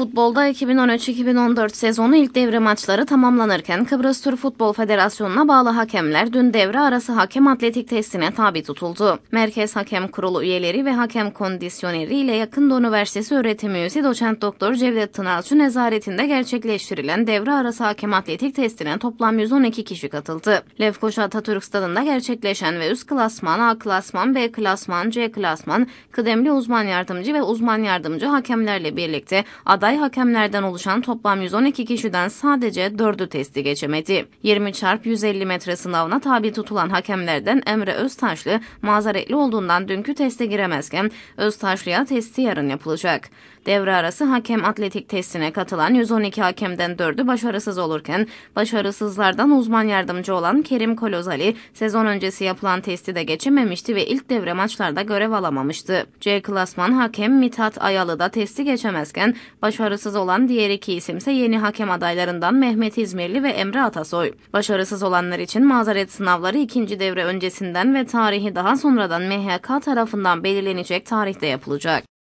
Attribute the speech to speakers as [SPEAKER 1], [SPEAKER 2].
[SPEAKER 1] Futbolda 2013-2014 sezonu ilk devre maçları tamamlanırken Kıbrıs Türk Futbol Federasyonu'na bağlı hakemler dün devre arası hakem atletik testine tabi tutuldu. Merkez Hakem Kurulu üyeleri ve hakem kondisyoneri ile Yakında Üniversitesi öğretim üyesi doçent doktor Cevdet Tınalçı nezaretinde gerçekleştirilen devre arası hakem atletik testine toplam 112 kişi katıldı. Lefkoşa Atatürk Stadı'nda gerçekleşen ve üst klasman, A klasman, B klasman, C klasman, kıdemli uzman yardımcı ve uzman yardımcı hakemlerle birlikte aday aday hakemlerden oluşan toplam 112 kişiden sadece 4'ü testi geçemedi. 20 çarp 150 metre sınavına tabi tutulan hakemlerden Emre Öztaşlı mazeretli olduğundan dünkü teste giremezken Öztaşlı'ya testi yarın yapılacak. Devre arası hakem atletik testine katılan 112 hakemden 4'ü başarısız olurken başarısızlardan uzman yardımcı olan Kerim Kolozali sezon öncesi yapılan testi de geçememişti ve ilk devre maçlarda görev alamamıştı. C klasman hakem Mitat Ayalı da testi geçemezken başarısız başarısız olan diğer iki isim ise yeni hakem adaylarından Mehmet İzmirli ve Emre Atasoy. Başarısız olanlar için mazeret sınavları ikinci devre öncesinden ve tarihi daha sonradan MHK tarafından belirlenecek tarihte yapılacak.